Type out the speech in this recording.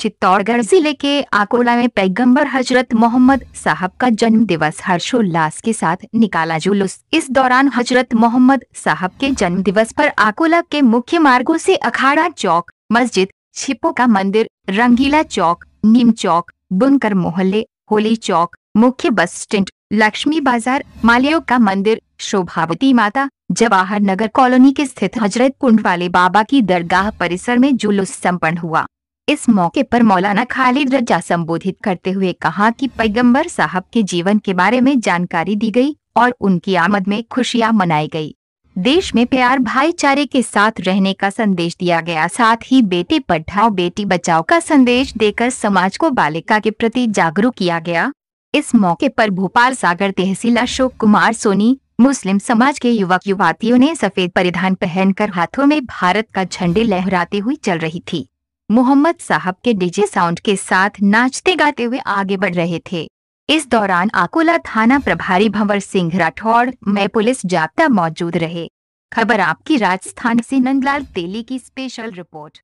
चित्तौड़गढ़ जिले के आकोला में पैगंबर हजरत मोहम्मद साहब का जन्म दिवस हर्षोल्लास के साथ निकाला जुलूस इस दौरान हजरत मोहम्मद साहब के जन्म दिवस पर आकोला के मुख्य मार्गों से अखाड़ा चौक मस्जिद छिपो का मंदिर रंगीला चौक नीम चौक बुनकर मोहल्ले होली चौक मुख्य बस स्टैंड लक्ष्मी बाजार मालियो का मंदिर शोभावती माता जवाहर नगर कॉलोनी के स्थित हजरत कुंड वाले बाबा की दरगाह परिसर में जुलूस संपन्न हुआ इस मौके पर मौलाना खालिद रजा संबोधित करते हुए कहा कि पैगंबर साहब के जीवन के बारे में जानकारी दी गई और उनकी आमद में खुशियां मनाई गई देश में प्यार भाईचारे के साथ रहने का संदेश दिया गया साथ ही बेटे पढ़ाओ बेटी बचाओ का संदेश देकर समाज को बालिका के प्रति जागरूक किया गया इस मौके पर भोपाल सागर तहसील अशोक कुमार सोनी मुस्लिम समाज के युवक युवतियों ने सफेद परिधान पहनकर हाथों में भारत का झंडे लहराते हुए चल रही थी मोहम्मद साहब के डीजे साउंड के साथ नाचते गाते हुए आगे बढ़ रहे थे इस दौरान आकोला थाना प्रभारी भंवर सिंह राठौड़ में पुलिस जाप्ता मौजूद रहे खबर आपकी राजस्थान से नंदलाल तेली की स्पेशल रिपोर्ट